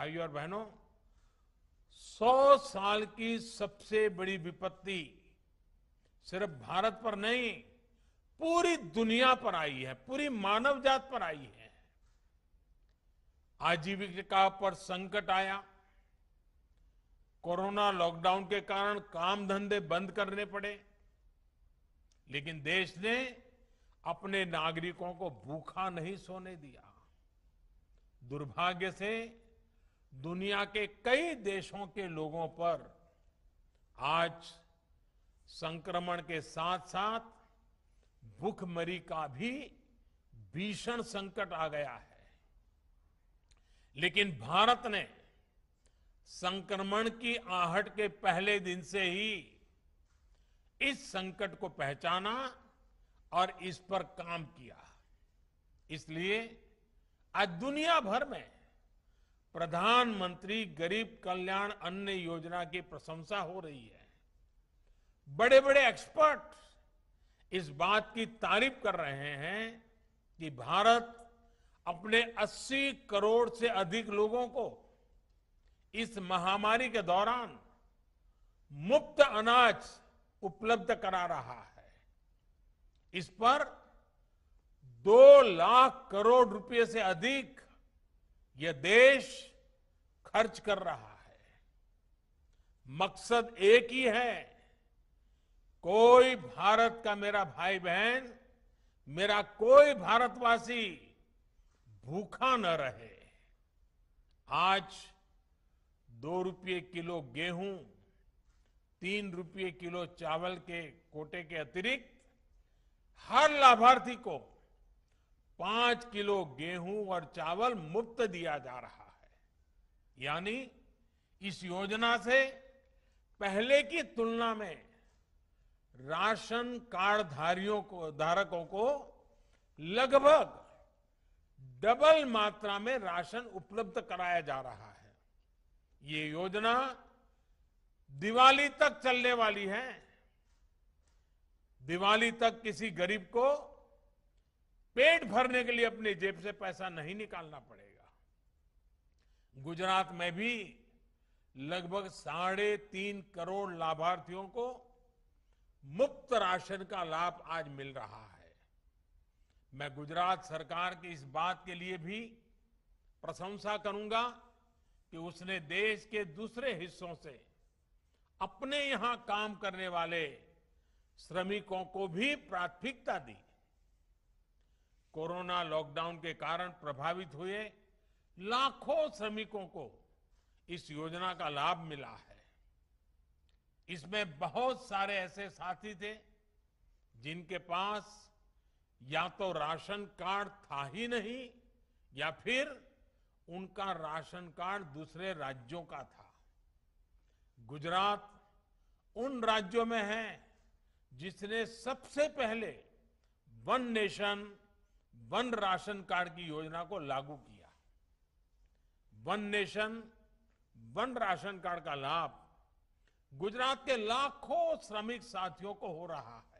भाइयों और बहनों सौ साल की सबसे बड़ी विपत्ति सिर्फ भारत पर नहीं पूरी दुनिया पर आई है पूरी मानव जात पर आई है आजीविका पर संकट आया कोरोना लॉकडाउन के कारण काम धंधे बंद करने पड़े लेकिन देश ने अपने नागरिकों को भूखा नहीं सोने दिया दुर्भाग्य से दुनिया के कई देशों के लोगों पर आज संक्रमण के साथ साथ भूखमरी का भी भीषण संकट आ गया है लेकिन भारत ने संक्रमण की आहट के पहले दिन से ही इस संकट को पहचाना और इस पर काम किया इसलिए आज दुनिया भर में प्रधानमंत्री गरीब कल्याण अन्न योजना की प्रशंसा हो रही है बड़े बड़े एक्सपर्ट इस बात की तारीफ कर रहे हैं कि भारत अपने 80 करोड़ से अधिक लोगों को इस महामारी के दौरान मुफ्त अनाज उपलब्ध करा रहा है इस पर दो लाख करोड़ रुपए से अधिक यह देश खर्च कर रहा है मकसद एक ही है कोई भारत का मेरा भाई बहन मेरा कोई भारतवासी भूखा न रहे आज दो रुपये किलो गेहूं तीन रुपये किलो चावल के कोटे के अतिरिक्त हर लाभार्थी को पांच किलो गेहूं और चावल मुफ्त दिया जा रहा है यानी इस योजना से पहले की तुलना में राशन कार्ड धारियों को धारकों को लगभग डबल मात्रा में राशन उपलब्ध कराया जा रहा है ये योजना दिवाली तक चलने वाली है दिवाली तक किसी गरीब को पेट भरने के लिए अपनी जेब से पैसा नहीं निकालना पड़ेगा गुजरात में भी लगभग साढ़े तीन करोड़ लाभार्थियों को मुफ्त राशन का लाभ आज मिल रहा है मैं गुजरात सरकार की इस बात के लिए भी प्रशंसा करूंगा कि उसने देश के दूसरे हिस्सों से अपने यहां काम करने वाले श्रमिकों को भी प्राथमिकता दी कोरोना लॉकडाउन के कारण प्रभावित हुए लाखों श्रमिकों को इस योजना का लाभ मिला है इसमें बहुत सारे ऐसे साथी थे जिनके पास या तो राशन कार्ड था ही नहीं या फिर उनका राशन कार्ड दूसरे राज्यों का था गुजरात उन राज्यों में है जिसने सबसे पहले one nation one ration card की योजना को लागू किया one nation one ration card का लाभ गुजरात के लाखों श्रमिक साथियों को हो रहा है